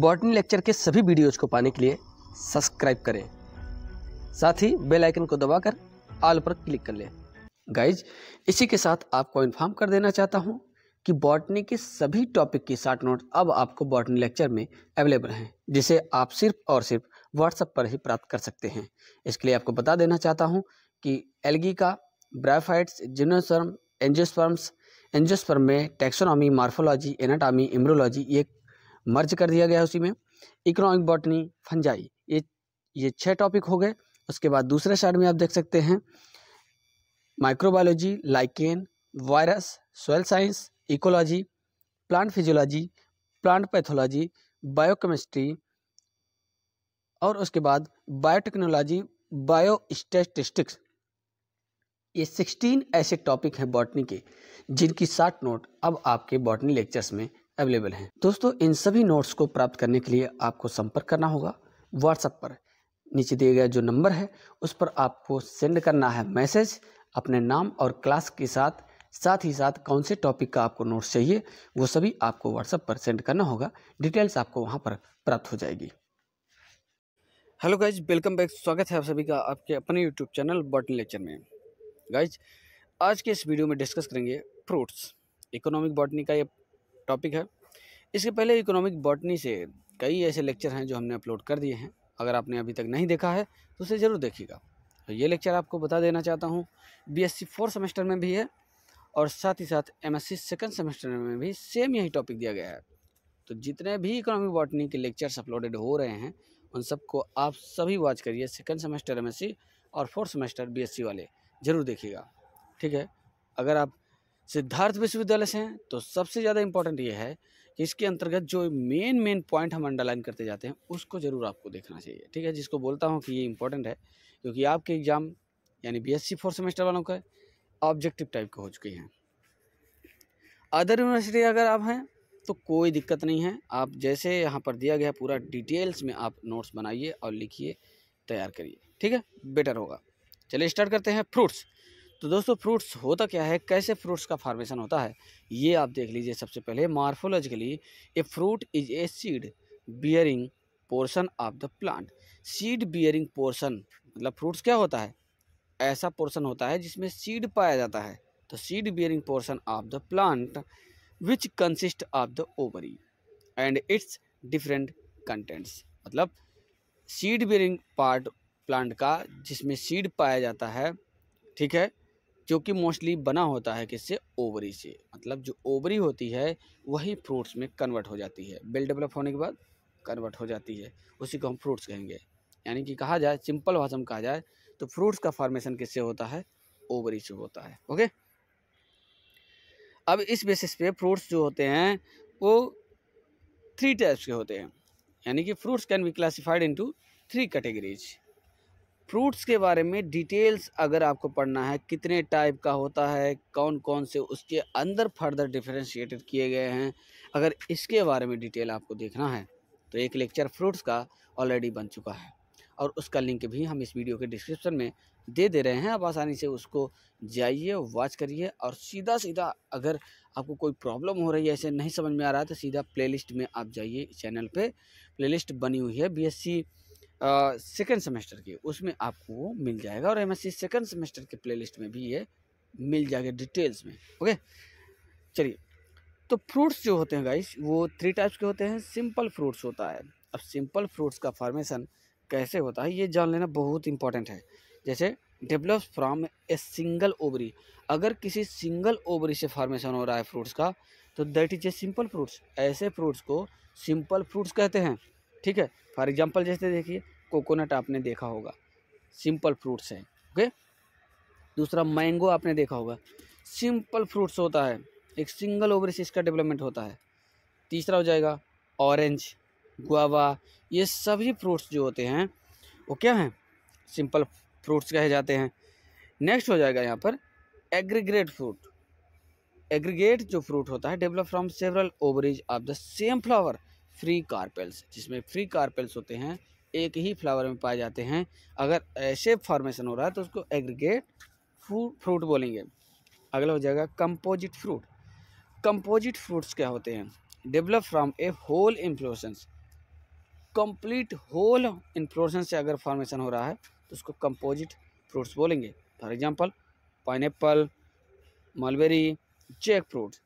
botany lecture के सभी videos को पाने के लिए सब्सक्राइब करें साथ ही बेल आइकन को दबाकर आल पर क्लिक कर लें गाइज इसी के साथ आपको इन्फॉर्म कर देना चाहता हूँ कि बॉटनी के सभी टॉपिक की शार्ट नोट अब आपको बॉटनी लेक्चर में अवेलेबल हैं जिसे आप सिर्फ और सिर्फ व्हाट्सएप पर ही प्राप्त कर सकते हैं इसके लिए आपको बता देना चाहता हूँ कि एलगी का ब्राइफाइट्स जिम्नोसर्म एनजियोस्फर्म्स एनजियोस्फर्म में टेक्सोनॉमी मार्फोलॉजी एनाटामी इम्रोलॉजी ये मर्ज कर दिया गया उसी में इकोनॉमिक बॉटनी फंजाई ये ये छः टॉपिक हो गए उसके बाद दूसरे शार्ट में आप देख सकते हैं microbiology lichen virus soil science ecology plant physiology plant pathology biochemistry और उसके बाद बायोटेक्नोलॉजी बायो स्टेटिस्टिक्स ये सिक्सटीन ऐसे टॉपिक हैं बॉटनी के जिनकी साठ नोट अब आपके बॉटनी लेक्चर्स में अवेलेबल हैं दोस्तों इन सभी नोट्स को प्राप्त करने के लिए आपको संपर्क करना होगा व्हाट्सएप पर नीचे दिए गए जो नंबर है उस पर आपको सेंड करना है मैसेज अपने नाम और क्लास के साथ साथ ही साथ कौन से टॉपिक का आपको नोट्स चाहिए वो सभी आपको व्हाट्सएप पर सेंड करना होगा डिटेल्स आपको वहाँ पर प्राप्त हो जाएगी हेलो गाइज वेलकम बैक स्वागत है आप सभी का आपके अपने यूट्यूब चैनल बॉटन लेक्चर में गाइज आज के इस वीडियो में डिस्कस करेंगे फ्रूट्स इकोनॉमिक बॉटनी का ये टॉपिक है इसके पहले इकोनॉमिक बॉटनी से कई ऐसे लेक्चर हैं जो हमने अपलोड कर दिए हैं अगर आपने अभी तक नहीं देखा है तो उसे ज़रूर देखिएगा तो ये लेक्चर आपको बता देना चाहता हूँ बी एस फोर्थ सेमेस्टर में भी है और साथ ही साथ एम एस सेकेंड सेमेस्टर में भी सेम यही टॉपिक दिया गया है तो जितने भी इकोनॉमिक बॉटनी के लेक्चर्स अपलोडेड हो रहे हैं उन सबको आप सभी वॉच करिए सेकेंड सेमेस्टर एम और फोर्थ सेमेस्टर बी वाले ज़रूर देखिएगा ठीक है अगर आप सिद्धार्थ विश्वविद्यालय से हैं तो सबसे ज़्यादा इम्पोर्टेंट ये है कि इसके अंतर्गत जो मेन मेन पॉइंट हम अंडरलाइन करते जाते हैं उसको ज़रूर आपको देखना चाहिए ठीक है जिसको बोलता हूँ कि ये इंपॉर्टेंट है क्योंकि आपके एग्ज़ाम यानी B S C fourth semester वालों का ऑब्जेक्टिव टाइप के हो चुके हैं अदर यूनिवर्सिटी अगर आप हैं तो कोई दिक्कत नहीं है आप जैसे यहाँ पर दिया गया पूरा डिटेल्स में आप नोट्स बनाइए और लिखिए तैयार करिए ठीक है बेटर होगा चलिए स्टार्ट करते हैं फ्रूट्स तो दोस्तों फ्रूट्स होता क्या है कैसे फ्रूट्स का फार्मेशन होता है ये आप देख लीजिए सबसे पहले morphologically a fruit is a seed bearing portion of the plant seed bearing portion मतलब फ्रूट्स क्या होता है ऐसा पोर्शन होता है जिसमें सीड पाया जाता है तो seed bearing portion of the plant which consist of the ovary and its different contents मतलब सीड बियरिंग पार्ट प्लांट का जिसमें सीड पाया जाता है ठीक है जो कि मोस्टली बना होता है किससे ओवरी से मतलब जो ओवरी होती है वही फ्रूट्स में कन्वर्ट हो जाती है बिल डेवलप होने के बाद कन्वर्ट हो जाती है उसी को हम फ्रूट्स कहेंगे यानी कि कहा जाए सिंपल भाषा में कहा जाए तो फ्रूट्स का फॉर्मेशन किससे होता है ओवरी से होता है ओके अब इस बेसिस पे फ्रूट्स जो होते हैं वो थ्री टाइप्स के होते हैं यानी कि fruits can be classified into three categories fruits के बारे में डिटेल्स अगर आपको पढ़ना है कितने टाइप का होता है कौन कौन से उसके अंदर फर्दर डिफ्रेंशिएटेड किए गए हैं अगर इसके बारे में डिटेल आपको देखना है तो एक लेक्चर फ्रूट्स का ऑलरेडी बन चुका है और उसका लिंक भी हम इस वीडियो के डिस्क्रिप्शन में दे दे रहे हैं आप आसानी से उसको जाइए वॉच करिए और सीधा सीधा अगर आपको कोई प्रॉब्लम हो रही है ऐसे नहीं समझ में आ रहा है तो सीधा प्लेलिस्ट में आप जाइए चैनल पे प्लेलिस्ट बनी हुई है बीएससी सेकेंड सेमेस्टर की उसमें आपको वो मिल जाएगा और M S C second semester के लिस्ट में भी ये मिल जाएगा डिटेल्स में ओके चलिए तो फ्रूट्स जो होते हैं गाइस वो थ्री टाइप्स के होते हैं सिंपल फ्रूट्स होता है अब सिंपल फ्रूट्स का फॉर्मेशन कैसे होता है ये जान लेना बहुत इंपॉर्टेंट है जैसे develops from a single ovary अगर किसी सिंगल ओवरी से फॉर्मेशन हो रहा है फ्रूट्स का तो that is a simple fruits ऐसे फ्रूट्स को सिंपल फ्रूट्स कहते हैं ठीक है फॉर एग्जाम्पल जैसे देखिए कोकोनट आपने देखा होगा सिंपल फ्रूट्स हैं ओके दूसरा मैंगो आपने देखा होगा सिंपल फ्रूट्स होता है एक सिंगल ओवर से इसका डेवलपमेंट होता है तीसरा हो जाएगा ऑरेंज गुआवा ये सभी फ्रूट्स जो होते हैं वो क्या हैं सिंपल फ्रूट्स कहे जाते हैं नेक्स्ट हो जाएगा यहाँ पर एग्रीग्रेट फ्रूट एग्रीगेट जो फ्रूट होता है develop from several ovaries of the same flower free carpels जिसमें फ्री कार्पेल्स होते हैं एक ही फ्लावर में पाए जाते हैं अगर ऐसे फॉर्मेशन हो रहा है तो उसको एग्रीगेट फ्रूट फ्रूट बोलेंगे अगला हो जाएगा कंपोजिट फ्रूट कंपोजिट फ्रूट्स क्या होते हैं develop from a whole inflorescence complete whole inflorescence से अगर फॉर्मेशन हो रहा है तो उसको कंपोजिट फ्रूट्स बोलेंगे for example pineapple mulberry jackfruit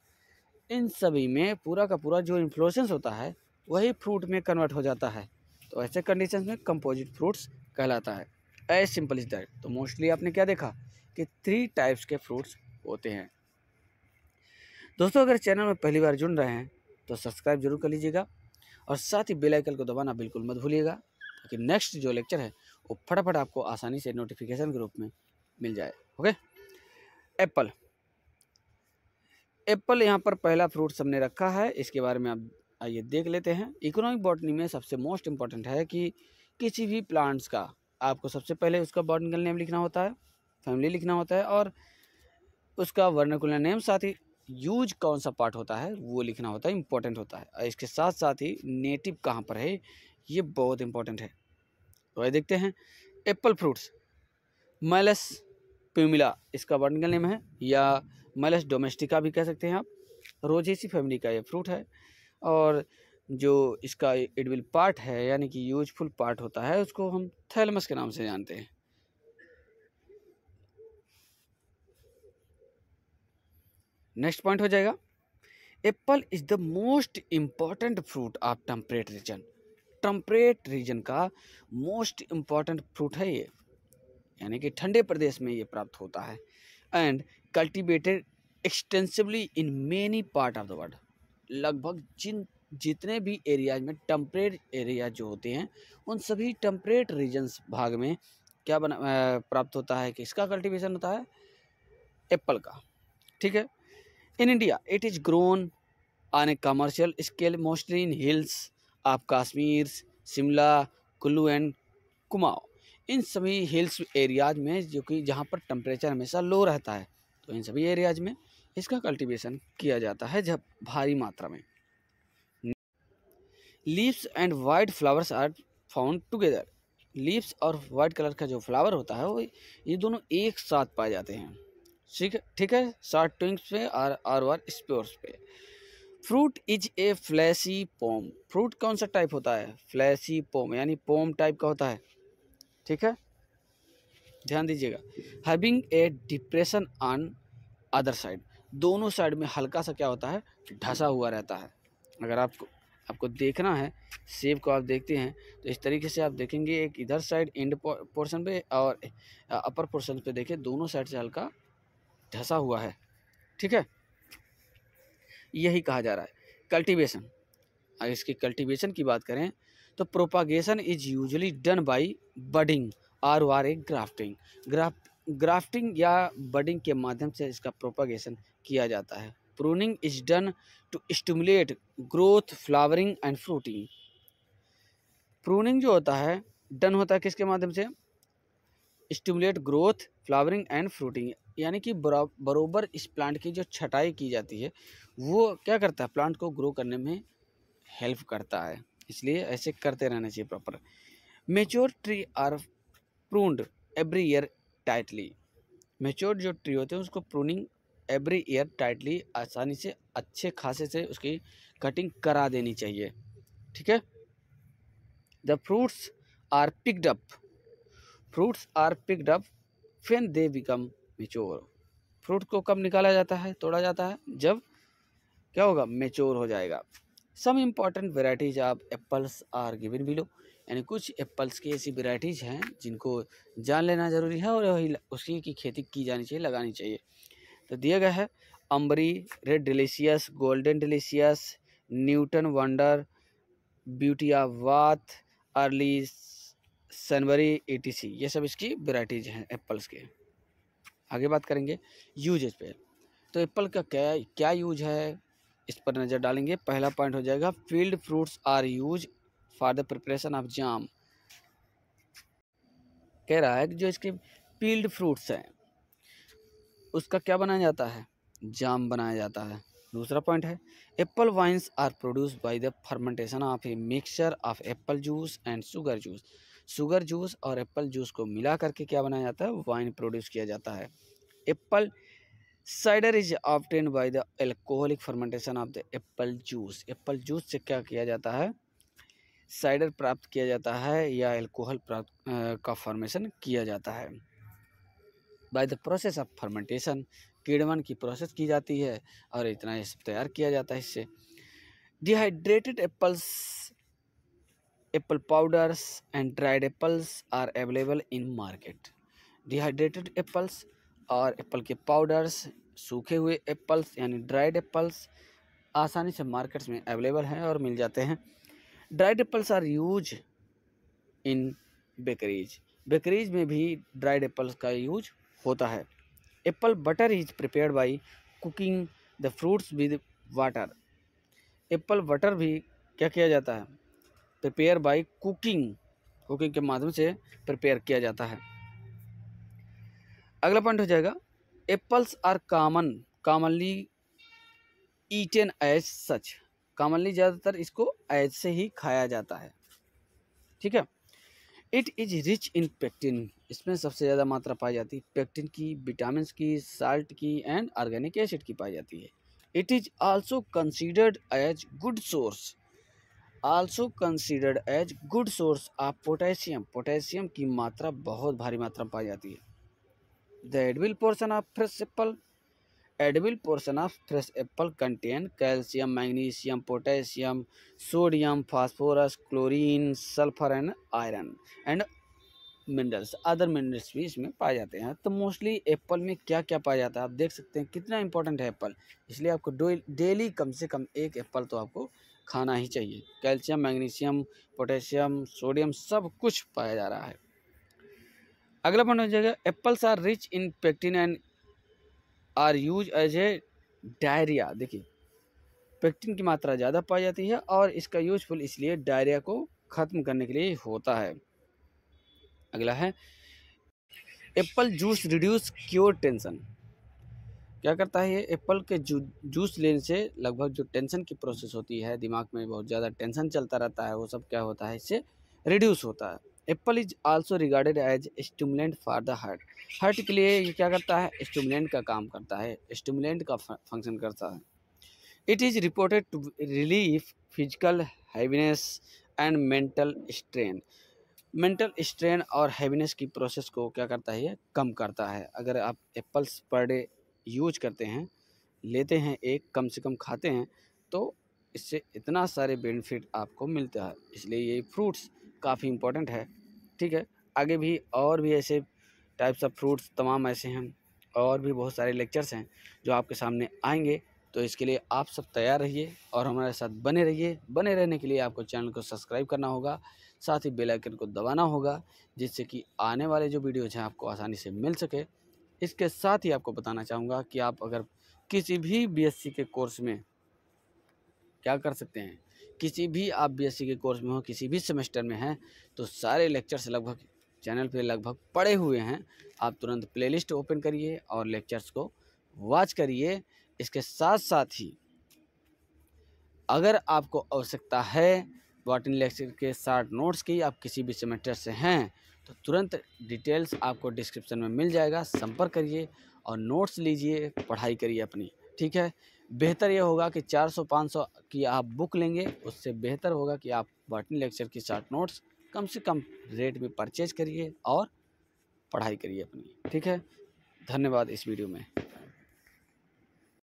इन सभी में पूरा का पूरा जो इन्फ्लोसेंस होता है वही फ्रूट में कन्वर्ट हो जाता है तो ऐसे कंडीशन में कंपोजिट फ्रूट्स कहलाता है एज सिंपल इज दैट तो मोस्टली आपने क्या देखा कि थ्री टाइप्स के फ्रूट्स होते हैं दोस्तों अगर चैनल में पहली बार जुड़ रहे हैं तो सब्सक्राइब जरूर कर लीजिएगा और साथ ही बेल आइकन को दबाना बिल्कुल मत भूलिएगा ताकि नेक्स्ट जो लेक्चर है वो फटाफट आपको आसानी से नोटिफिकेशन के रूप में मिल जाए ओके एप्पल एप्पल यहाँ पर पहला फ्रूट सबने रखा है इसके बारे में आप आइए देख लेते हैं इकोनॉमिक बॉटनी में सबसे मोस्ट इम्पॉर्टेंट है कि किसी भी प्लांट्स का आपको सबसे पहले उसका बॉटनिकल नेम लिखना होता है फैमिली लिखना होता है और उसका वर्नकुलर नेम साथ ही यूज कौन सा पार्ट होता है वो लिखना होता है इम्पोर्टेंट होता है और इसके साथ साथ ही नेटिव कहाँ पर है ये बहुत इम्पोर्टेंट है तो आइए देखते हैं एप्पल फ्रूट्स मैलस प्यूमिला इसका वर्णिकल नेम है या मैलस डोमेस्टिका भी कह सकते हैं आप रोजेसी फैमिली का ये फ्रूट है और जो इसका इडविल पार्ट है यानी कि यूजफुल पार्ट होता है उसको हम थैलमस के नाम से जानते हैं नेक्स्ट पॉइंट हो जाएगा apple is the most important fruit of temperate region temperate region का मोस्ट इम्पॉर्टेंट फ्रूट है ये यानी कि ठंडे प्रदेश में ये प्राप्त होता है and cultivated extensively in many part of the world लगभग जिन जितने भी एरियाज में टम्परेट एरिया जो होते हैं उन सभी टम्परेट रीजन्स भाग में क्या बना प्राप्त होता है कि इसका कल्टिवेशन होता है एप्पल का ठीक है in India it is grown on a commercial scale mostly in hills आप काश्मीर शिमला कुल्लू एंड कुमाऊँ इन सभी हिल्स एरियाज में जो कि जहाँ पर टम्परेचर हमेशा लो रहता है तो इन सभी एरियाज में इसका कल्टीवेशन किया जाता है जब भारी मात्रा में leaves and white flowers are found together leaves और वाइट कलर का जो फ्लावर होता है वो ये दोनों एक साथ पाए जाते हैं ठीक है ठीक है शार्ट ट्विंग्स पे और आर वार स्प्योर्स पे fruit is a fleshy pome fruit कौन सा टाइप होता है फ्लैसी पोम यानी पोम टाइप का होता है ठीक है ध्यान दीजिएगा having a depression on other side दोनों साइड में हल्का सा क्या होता है ढसा हुआ रहता है अगर आपको आपको देखना है सेब को आप देखते हैं तो इस तरीके से आप देखेंगे एक इधर साइड एंड पोर्शन पे और अपर पोर्शन पे देखें दोनों साइड से हल्का ढसा हुआ है ठीक है यही कहा जा रहा है कल्टीवेशन अगर इसकी कल्टीवेशन की बात करें तो propagation is usually done by budding or war a grafting graph grafting या बडिंग के माध्यम से इसका प्रोपागेशन किया जाता है pruning is done to stimulate growth flowering and fruiting pruning जो होता है डन होता है किसके माध्यम से stimulate growth flowering and fruiting यानी कि बरोबर इस प्लांट की जो छटाई की जाती है वो क्या करता है प्लांट को ग्रो करने में हेल्प करता है इसलिए ऐसे करते रहना चाहिए proper mature tree are pruned every year tightly mature जो ट्री होते हैं उसको प्रूनिंग एवरी ईयर टाइटली आसानी से अच्छे खासे से उसकी कटिंग करा देनी चाहिए ठीक है the fruits are picked up fruits are picked up when they become mature fruit को कब निकाला जाता है तोड़ा जाता है जब क्या होगा मेच्योर हो जाएगा some important varieties of apples are given below यानी कुछ एप्पल्स की ऐसी वेराइटीज़ हैं जिनको जान लेना ज़रूरी है और वही उसी की खेती की जानी चाहिए लगानी चाहिए तो दिया गया है Ambri red delicious golden delicious Newton wonder beauty of Bath early Sunbury ए ये सब इसकी वेराइटीज हैं एप्पल्स के आगे बात करेंगे यूजेज पे तो एप्पल का क्या क्या यूज है इस पर नज़र डालेंगे पहला पॉइंट हो जाएगा field fruits are use for the preparation of jam कह रहा है कि जो इसके फील्ड फ्रूट्स हैं उसका क्या बनाया जाता है जाम बनाया जाता है दूसरा पॉइंट है apple wines are produce by the fermentation of a mixture of apple juice and sugar juice sugar juice और एप्पल जूस को मिला करके क्या बनाया जाता है वाइन प्रोड्यूस किया जाता है apple cider is obtain by the alcoholic fermentation of the apple juice apple juice से क्या किया जाता है साइडर प्राप्त किया जाता है या एल्कोहल प्राप्त का फॉर्मेशन किया जाता है by the process of fermentation कीड़वन की प्रोसेस की जाती है और इतना इस तैयार किया जाता है इससे dehydrated apples apple powders and dried apples are available in market dehydrated apples और एप्पल के पाउडर्स सूखे हुए एप्पल्स यानी ड्राइड एप्पल्स आसानी से मार्केट्स में अवेलेबल हैं और मिल जाते हैं dried apples are use in bakeries bakeries में भी ड्राइड एप्पल्स का यूज होता है apple butter is prepared by cooking the fruits with water apple butter भी क्या किया जाता है प्रिपेयर बाई कुकिंग कुकिंग के माध्यम से प्रिपेयर किया जाता है अगला पॉइंट हो जाएगा apples are common commonly eaten as such commonly ज़्यादातर इसको एज से ही खाया जाता है ठीक है it is rich in pectin इसमें सबसे ज़्यादा मात्रा पाई जाती है पेक्टिन की विटामिन की साल्ट की एंड ऑर्गेनिक एसिड की पाई जाती है it is also considered as good source also considered as good source of potassium potassium की मात्रा बहुत भारी मात्रा में पाई जाती है the edible portion of fresh apple edible portion of fresh apple contain calcium magnesium potassium sodium phosphorus chlorine sulphur and iron and minerals other minerals भी इसमें पाए जाते हैं तो मोस्टली एप्पल में क्या क्या पाया जाता है आप देख सकते हैं कितना इंपॉर्टेंट है एप्पल इसलिए आपको डेली कम से कम एक एप्पल तो आपको खाना ही चाहिए कैल्शियम मैग्नीशियम पोटेशियम सोडियम सब कुछ पाया जा रहा है अगला पॉइंट हो जाएगा apples are rich in pectin and are use as a diarrhoea देखिए पेक्टिन की मात्रा ज़्यादा पाई जाती है और इसका यूजफुल इसलिए डायरिया को ख़त्म करने के लिए होता है अगला है apple juice reduce cure tension क्या करता है ये एप्पल के जू जूस लेने से लगभग जो टेंशन की प्रोसेस होती है दिमाग में बहुत ज़्यादा टेंशन चलता रहता है वो सब क्या होता है इससे रिड्यूस होता है apple is also regarded as stimulant for the heart heart के लिए ये क्या करता है स्टिमुलेंट का काम करता है स्टिमुलेंट का फंक्शन करता है it is reported to relief physical heaviness and mental strain mental strain और हैवीनेस की प्रोसेस को क्या करता है ये कम करता है अगर आप एप्पल्स पर डे यूज करते हैं लेते हैं एक कम से कम खाते हैं तो इससे इतना सारे बेनिफिट आपको मिलता है इसलिए ये फ्रूट्स काफ़ी इम्पोर्टेंट है ठीक है आगे भी और भी ऐसे टाइप्स ऑफ फ्रूट्स तमाम ऐसे हैं और भी बहुत सारे लेक्चर्स हैं जो आपके सामने आएंगे तो इसके लिए आप सब तैयार रहिए और हमारे साथ बने रहिए बने रहने के लिए आपको चैनल को सब्सक्राइब करना होगा साथ ही बेल आइकन को दबाना होगा जिससे कि आने वाले जो वीडियोज़ हैं आपको आसानी से मिल सके इसके साथ ही आपको बताना चाहूँगा कि आप अगर किसी भी बीएससी के कोर्स में क्या कर सकते हैं किसी भी आप बीएससी के कोर्स में हो किसी भी सेमेस्टर में हैं तो सारे लेक्चर्स लगभग चैनल पे लगभग पड़े हुए हैं आप तुरंत प्लेलिस्ट ओपन करिए और लेक्चर्स को वॉच करिए इसके साथ साथ ही अगर आपको आवश्यकता है बॉटनी लेक्चर के शार्ट नोट्स की आप किसी भी सेमेस्टर से हैं तो तुरंत डिटेल्स आपको डिस्क्रिप्शन में मिल जाएगा संपर्क करिए और नोट्स लीजिए पढ़ाई करिए अपनी ठीक है बेहतर यह होगा कि 400-500 की आप बुक लेंगे उससे बेहतर होगा कि आप बॉटनी लेक्चर की शार्ट नोट्स कम से कम रेट में परचेज करिए और पढ़ाई करिए अपनी ठीक है धन्यवाद इस वीडियो में